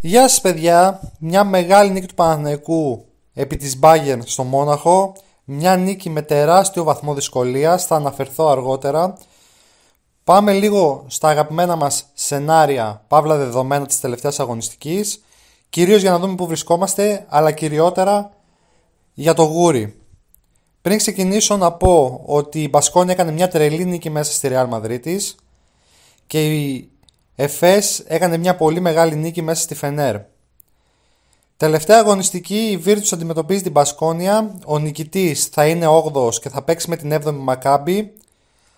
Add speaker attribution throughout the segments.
Speaker 1: Γεια σας παιδιά, μια μεγάλη νίκη του Παναθηναϊκού επί της Bayern στο Μόναχο, μια νίκη με τεράστιο βαθμό δυσκολίας, θα αναφερθώ αργότερα. Πάμε λίγο στα αγαπημένα μας σενάρια, παύλα δεδομένα της τελευταίας αγωνιστικής, κυρίως για να δούμε που βρισκόμαστε, αλλά κυριότερα για το γούρι. Πριν ξεκινήσω να πω ότι η Μπασκόνη έκανε μια τρελή νίκη μέσα στη Real Madrid και Εφές έκανε μια πολύ μεγάλη νίκη μέσα στη Φενέρ. Τελευταία αγωνιστική η Βίρτους αντιμετωπίζει την Πασκόνια. Ο νικητής θα είναι 8ος και θα παίξει με την 7η Μακάμπη.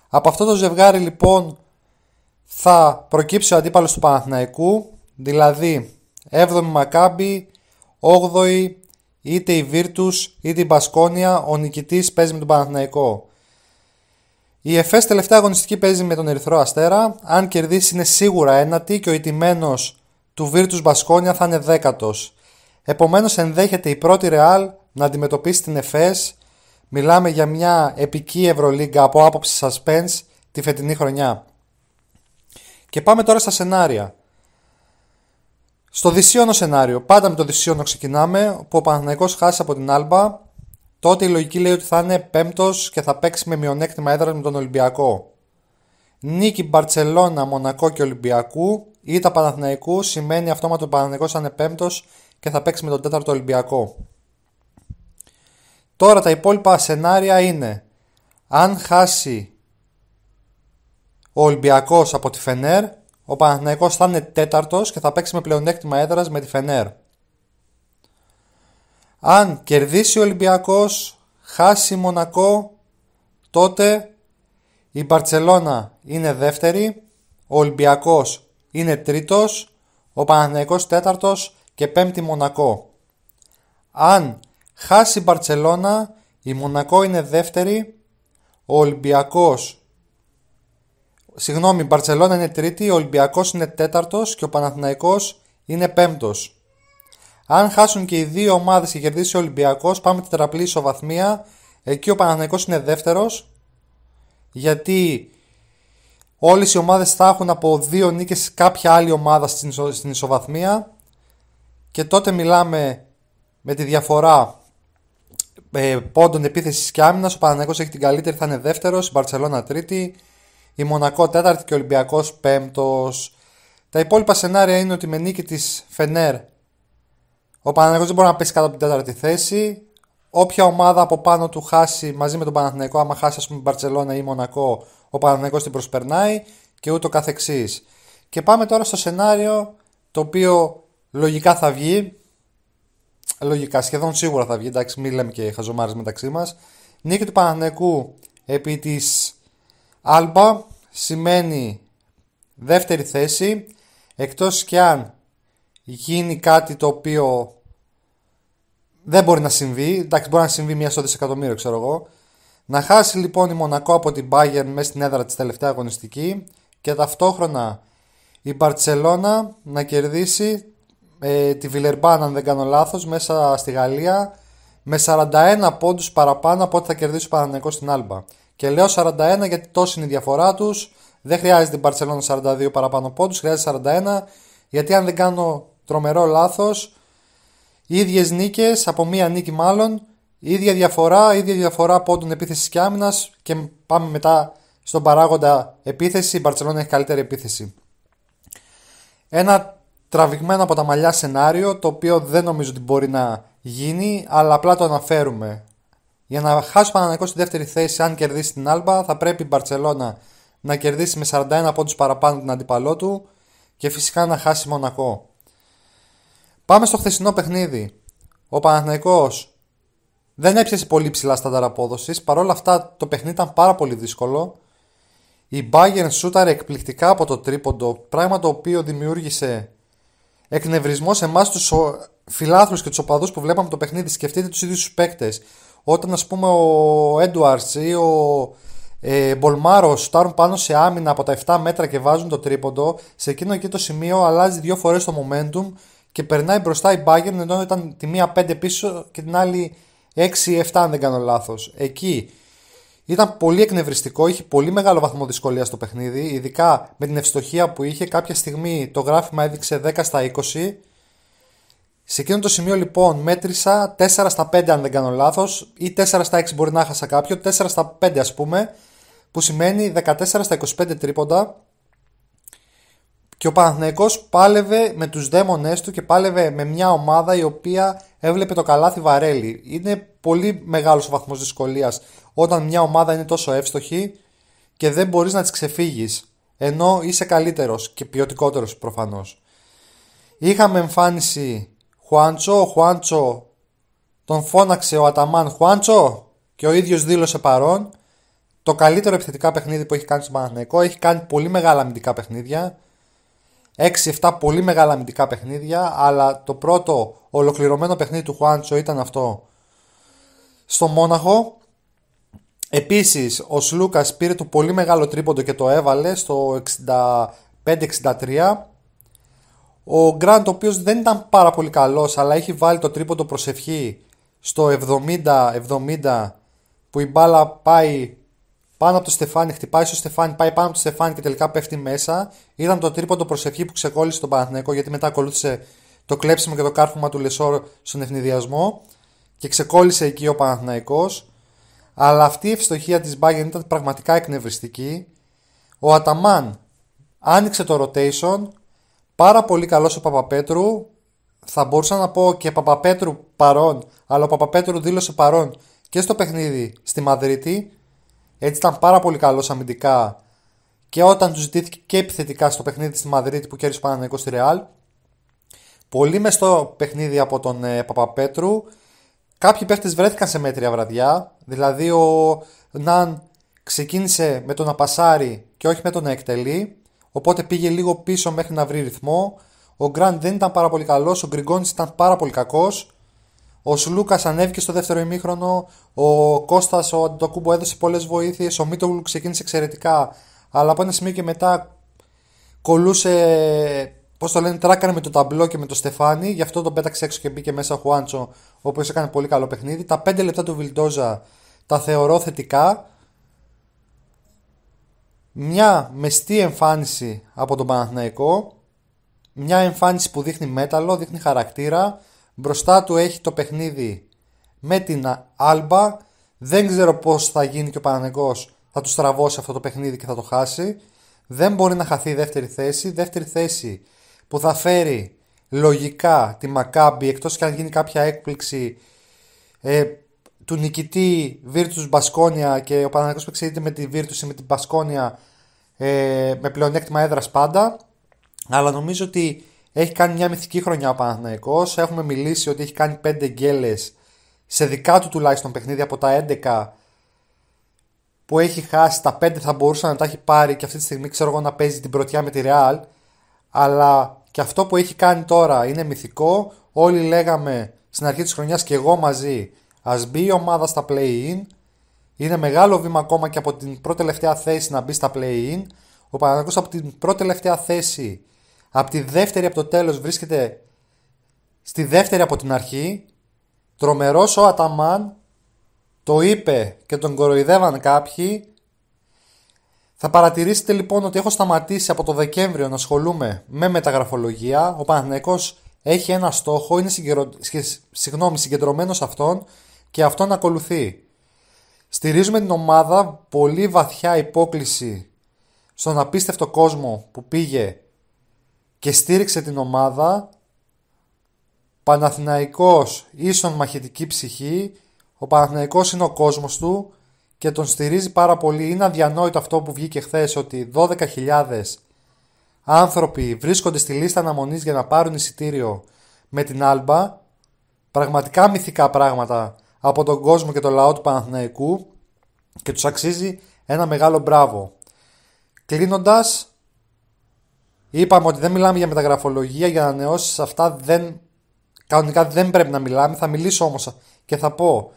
Speaker 1: Από αυτό το ζευγάρι λοιπόν θα προκύψει ο αντίπαλος του Παναθηναϊκού. Δηλαδή 7η Μακάμπη, 8η είτε η βιρτους είτε η Πασκόνια. Ο νικητής παίζει με τον Παναθηναϊκό. Η ΕΦΕΣ τελευταία αγωνιστική παίζει με τον Ερυθρό Αστέρα. Αν κερδίσει, είναι σίγουρα ένατη και ο ιτημένο του Βίρτους Μπασκόνια θα είναι δέκατος. Επομένως, ενδέχεται η πρώτη Ρεάλ να αντιμετωπίσει την ΕΦΕΣ. Μιλάμε για μια επική Ευρωλίγκα από άποψη suspense τη φετινή χρονιά. Και πάμε τώρα στα σενάρια. Στο δυσίωνο σενάριο, πάντα με το δυσίωνο ξεκινάμε, που ο Παναθηναϊκός χάσει από την Άλμπα, τότε η λογική λέει ότι θα είναι πέμπτος και θα παίξει με μειονέκτημα έδρα με τον Ολυμπιακό. Νίκη Μπαρσελόνα, Μονακό και Ολυμπιακού ή τα Παναθηναϊκού σημαίνει αυτόματο ο Παναθηναϊκός θα είναι πέμπτος και θα παίξει με τον τέταρτο Ολυμπιακό. Τώρα τα υπόλοιπα σενάρια είναι αν χάσει ο Ολυμπιακός από τη Φενέρ, ο Παναθηναϊκός θα είναι τέταρτος και θα παίξει με πλεονέκτημα έδρας με τη Φενέρ. Αν κερδίσει ο Ολυμπιακός, χάσει Μονακό, τότε η Μπαρτσελώνα είναι δεύτερη, ο Ολυμπιακός είναι τρίτος, ο Παναθηναϊκός τέταρτος και πέμπτη Μονακό. Αν χάσει η η Μονακό είναι δεύτερη, ο Ολυμπιακός Συγγνώμη, η Μπαρτσελώνα είναι τρίτη, ο Ολυμπιακός είναι τέταρτος και ο Παναθηναϊκός είναι πέμπτος. Αν χάσουν και οι δύο ομάδες και κερδίσει ο Ολυμπιακός, πάμε τετραπλή ισοβαθμία. Εκεί ο Παναθηναϊκός είναι δεύτερος. Γιατί όλες οι ομάδες θα έχουν από δύο νίκες κάποια άλλη ομάδα στην ισοβαθμία. Και τότε μιλάμε με τη διαφορά ε, πόντων επίθεσης και άμυνας. Ο Παναγιώτο έχει την καλύτερη, θα είναι δεύτερος. Η Μπαρσελόνα τρίτη. Η Μονακό τέταρτη και ο Ολυμπιακός πέμπτος. Τα υπόλοιπα σενάρια είναι ότι με νίκη της Φενέρ ο Παναθηναϊκός δεν μπορεί να πέσει κάτω από την τέταρτη θέση. Όποια ομάδα από πάνω του χάσει μαζί με τον Παναθηναϊκό, άμα χάσει ας πούμε Μπαρτσελώνα ή Μονακό, ο Παναθηναϊκός την προσπερνάει και ούτω καθεξής. Και πάμε τώρα στο σενάριο το οποίο λογικά θα βγει. Λογικά, σχεδόν σίγουρα θα βγει. Εντάξει, μην λέμε και χαζομάρες μεταξύ μας. Νίκη του Παναθηναϊκού επί της Άλμπα σημαίνει δεύτερη θέση. Εκτός και αν γίνει κάτι το οποίο δεν μπορεί να συμβεί. Εντάξει, μπορεί να συμβεί μία στο δισεκατομμύριο, ξέρω εγώ. Να χάσει λοιπόν η Μονακό από την Bayern μέσα στην έδρα της τελευταία αγωνιστική και ταυτόχρονα η Μπαρτσελώνα να κερδίσει ε, τη Βιλερμπάν, αν δεν κάνω λάθος μέσα στη Γαλλία με 41 πόντους παραπάνω από ό,τι θα κερδίσει ο στην Άλμπα. Και λέω 41 γιατί τόση είναι η διαφορά τους Δεν χρειάζεται η Μπαρτσελώνα 42 παραπάνω πόντους, χρειάζεται 41. Γιατί αν δεν κάνω Τρομερό λάθος. Ίδιες νίκες, από μία νίκη μάλλον. Ίδια διαφορά, ίδια διαφορά πόντων επίθεση και άμυνας. Και πάμε μετά στον παράγοντα επίθεση. Η Μπαρσελόνα έχει καλύτερη επίθεση. Ένα τραβηγμένο από τα μαλλιά σενάριο, το οποίο δεν νομίζω ότι μπορεί να γίνει, αλλά απλά το αναφέρουμε. Για να χάσει ο στη δεύτερη θέση, αν κερδίσει την Άλμπα, θα πρέπει η Μπαρσελόνα να κερδίσει με 41 πόντους παραπάνω την αντιπαλό του και φυσικά να χάσει Μονακό. Πάμε στο χθεσινό παιχνίδι. Ο Παναθηναϊκός δεν έπιασε πολύ ψηλά στα ταραπόδοση. Παρ' όλα αυτά το παιχνίδι ήταν πάρα πολύ δύσκολο. Η Bayern σούταρε εκπληκτικά από το τρίποντο, πράγμα το οποίο δημιούργησε εκνευρισμό σε εμάς τους φιλάθλους και τους οπαδούς που βλέπαμε το παιχνίδι. Σκεφτείτε τους ίδιους τους παίκτες. Όταν, ας πούμε, ο Έντουαρτ ή ο ε, Μπολμάρο σουτάρουν πάνω σε άμυνα από τα 7 μέτρα και βάζουν το τρίποντο, σε εκείνο εκεί το σημείο αλλάζει δύο φορές το momentum και περνάει μπροστά η Bayern ενώ ήταν τη μία 5 πίσω και την άλλη 6-7 αν δεν κάνω λάθος. Εκεί ήταν πολύ εκνευριστικό, είχε πολύ μεγάλο βαθμό δυσκολίας στο παιχνίδι, ειδικά με την ευστοχία που είχε. Κάποια στιγμή το γράφημα έδειξε 10 στα 20. Σε εκείνο το σημείο λοιπόν μέτρησα 4 στα 5 αν δεν κάνω λάθος ή 4 στα 6 μπορεί να χάσα κάποιο, 4 στα 5 ας πούμε που σημαίνει 14 στα 25 τρίποντα και ο Παναθηναϊκός πάλευε με τους δαίμονές του και πάλευε με μια ομάδα η οποία έβλεπε το καλάθι βαρέλι. Είναι πολύ μεγάλος ο βαθμός δυσκολίας όταν μια ομάδα είναι τόσο εύστοχη και δεν μπορείς να τις ξεφύγεις. Ενώ είσαι καλύτερος και ποιοτικότερος προφανώς. Είχαμε εμφάνιση Χουάντσο, ο Χουάντσο τον φώναξε ο Αταμάν Χουάντσο και ο ίδιος δήλωσε παρόν. Το καλύτερο επιθετικά παιχνίδι που έχει κάνει στον Παναθηναϊκό έχει κάνει πολύ μεγάλα αμυντικά παιχνίδια. 6-7 πολύ μεγάλα αμυντικά παιχνίδια, αλλά το πρώτο ολοκληρωμένο παιχνίδι του Χουάντσο ήταν αυτό στο Μόναχο. Επίσης, ο Σλούκας πήρε το πολύ μεγάλο τρίποντο και το έβαλε στο 65-63. Ο Γκραντ, ο οποίος δεν ήταν πάρα πολύ καλός, αλλά έχει βάλει το τρίποντο προσευχή στο 70-70, που η μπάλα πάει πάνω από το στεφάνι, χτυπάει στο στεφάνι, πάει πάνω από το στεφάνι και τελικά πέφτει μέσα. Ήταν το τρίποντο προσευχή που ξεκόλλησε τον Παναθηναϊκό γιατί μετά ακολούθησε το κλέψιμο και το κάρφωμα του Λεσόρ στον ευνηδιασμό και ξεκόλλησε εκεί ο Παναθηναϊκός. Αλλά αυτή η ευστοχία της Μπάγκεν ήταν πραγματικά εκνευριστική. Ο Αταμάν άνοιξε το rotation, πάρα πολύ καλός ο Παπαπέτρου, θα μπορούσα να πω και Παπαπέτρου παρόν, αλλά ο Παπαπέτρου δήλωσε παρόν και στο παιχνίδι στη Μαδρίτη έτσι ήταν πάρα πολύ καλός αμυντικά και όταν τους ζητήθηκε και επιθετικά στο παιχνίδι στη Μαδρίτη που κέρδισε ο 20. στη Ρεάλ. Πολύ μεστό παιχνίδι από τον ε, Παπαπέτρου. Κάποιοι παίχτες βρέθηκαν σε μέτρια βραδιά. Δηλαδή ο Ναν ξεκίνησε με τον να και όχι με τον να εκτελεί. Οπότε πήγε λίγο πίσω μέχρι να βρει ρυθμό. Ο Γκραντ δεν ήταν πάρα πολύ καλός. Ο Γκριγκόνης ήταν πάρα πολύ κακός. Ο Σλούκα ανέβηκε στο δεύτερο ημίχρονο. Ο Κώστας, ο Αντιτοκούμπο έδωσε πολλές βοήθειες. Ο Μίτογλου ξεκίνησε εξαιρετικά. Αλλά από ένα σημείο και μετά κολούσε. Πώς το λένε, τράκανε με το ταμπλό και με το Στεφάνι. Γι' αυτό τον πέταξε έξω και μπήκε μέσα ο Χουάντσο, ο οποίος έκανε πολύ καλό παιχνίδι. Τα 5 λεπτά του Βιλντόζα τα θεωρώ θετικά. Μια μεστή εμφάνιση από τον Παναθηναϊκό. Μια εμφάνιση που δείχνει μέταλλο, δείχνει χαρακτήρα Μπροστά του έχει το παιχνίδι με την Άλμπα. Δεν ξέρω πώς θα γίνει και ο Παναγενικό θα του στραβώσει αυτό το παιχνίδι και θα το χάσει. Δεν μπορεί να χαθεί η δεύτερη θέση. Δεύτερη θέση που θα φέρει λογικά τη Μακάμπη εκτός και αν γίνει κάποια έκπληξη ε, του νικητή Βίρτους Μπασκόνια και ο Παναγενικό που εξηγείται με τη Βίρτους ή με την Μπασκόνια ε, με πλεονέκτημα έδρας. πάντα αλλά νομίζω ότι έχει κάνει μια μυθική χρονιά ο Παναθηναϊκός. Έχουμε μιλήσει ότι έχει κάνει 5 γκέλες σε δικά του τουλάχιστον παιχνίδια από τα 11 που έχει χάσει τα 5 θα μπορούσε να τα έχει πάρει και αυτή τη στιγμή ξέρω εγώ να παίζει την πρωτιά με τη Ρεάλ αλλά και αυτό που έχει κάνει τώρα είναι μυθικό όλοι λέγαμε στην αρχή της χρονιάς και εγώ μαζί ας μπει η ομάδα στα play-in είναι μεγάλο βήμα ακόμα και από την πρώτη τελευταία θέση να μπει στα play-in ο Παναγιώτο από την πρώτη τελευταία θέση από τη δεύτερη από το τέλος βρίσκεται στη δεύτερη από την αρχή. Τρομερός ο Αταμάν το είπε και τον κοροϊδεύαν κάποιοι. Θα παρατηρήσετε λοιπόν ότι έχω σταματήσει από το Δεκέμβριο να ασχολούμαι με μεταγραφολογία. Ο Παναθηναϊκός έχει ένα στόχο, είναι συγκερο... συγγνώμη, συγκεντρωμένος αυτόν και αυτόν ακολουθεί. Στηρίζουμε την ομάδα πολύ βαθιά υπόκληση στον απίστευτο κόσμο που πήγε και στήριξε την ομάδα Παναθηναϊκός ίσον μαχητική ψυχή ο Παναθηναϊκός είναι ο κόσμος του και τον στηρίζει πάρα πολύ. Είναι αδιανόητο αυτό που βγήκε χθες ότι 12.000 άνθρωποι βρίσκονται στη λίστα αναμονής για να πάρουν εισιτήριο με την Άλμπα. Πραγματικά μυθικά πράγματα από τον κόσμο και το λαό του Παναθηναϊκού και τους αξίζει ένα μεγάλο μπράβο. Κλείνοντας, Είπαμε ότι δεν μιλάμε για μεταγραφολογία, για ανανεώσεις αυτά δεν. Κανονικά δεν πρέπει να μιλάμε. Θα μιλήσω όμως και θα πω.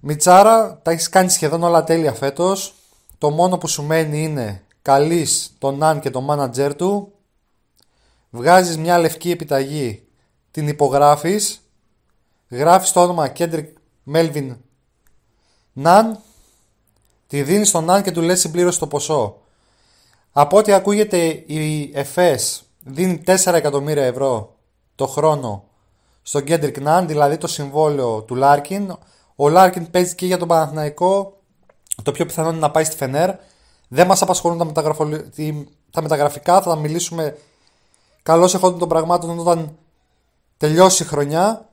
Speaker 1: Μιτσάρα, τα έχεις κάνει σχεδόν όλα τέλεια φέτος. Το μόνο που σου μένει είναι καλή τον Ναν και τον μάνατζερ του. Βγάζεις μια λευκή επιταγή, την υπογράφεις. Γράφεις το όνομα Κέντρικ Μέλβιν Ναν. Τη δίνεις στον Αν και του λες συμπλήρωση το ποσό. Από ό,τι ακούγεται η ΕΦΕΣ δίνει 4 εκατομμύρια ευρώ το χρόνο στον Κέντρικ Νάν, δηλαδή το συμβόλαιο του Λάρκιν. Ο Λάρκιν παίζει και για τον Παναθηναϊκό, το πιο πιθανό είναι να πάει στη Φενέρ. Δεν μας απασχολούν τα, τα μεταγραφικά, θα τα μιλήσουμε καλώς έχονται των πραγμάτων όταν τελειώσει η χρονιά.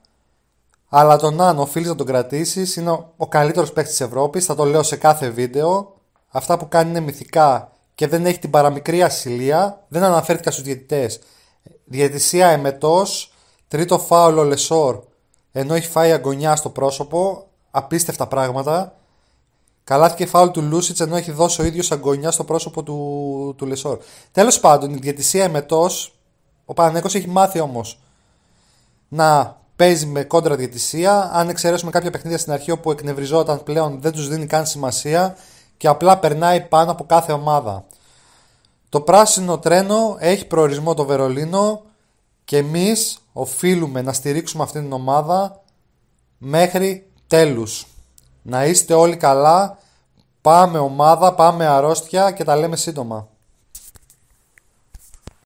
Speaker 1: Αλλά τον Νάν οφείλεις να τον κρατήσεις. Είναι ο καλύτερος παίκτης της Ευρώπης. Θα το λέω σε κάθε βίντεο. Αυτά που κάνει είναι μυθικά και δεν έχει την παραμικρή ασυλία, δεν αναφέρθηκα στους διαιτητές. Διαιτησία εμετός, τρίτο φάουλο Λεσόρ, ενώ έχει φάει αγωνιά στο πρόσωπο, απίστευτα πράγματα. Καλάθηκε φάουλο του Λούσιτ, ενώ έχει δώσει ο ίδιος αγωνιά στο πρόσωπο του, του Λεσόρ. Τέλος πάντων, η διαιτησία εμετός, ο Πανανέκο έχει μάθει όμως να παίζει με κόντρα διαιτησία. Αν εξαιρέσουμε κάποια παιχνίδια στην αρχή όπου εκνευριζόταν πλέον, δεν τους δίνει καν σημασία και απλά περνάει πάνω από κάθε ομάδα. Το πράσινο τρένο έχει προορισμό το Βερολίνο και εμείς οφείλουμε να στηρίξουμε αυτήν την ομάδα μέχρι τέλους. Να είστε όλοι καλά, πάμε ομάδα, πάμε αρρώστια και τα λέμε σύντομα.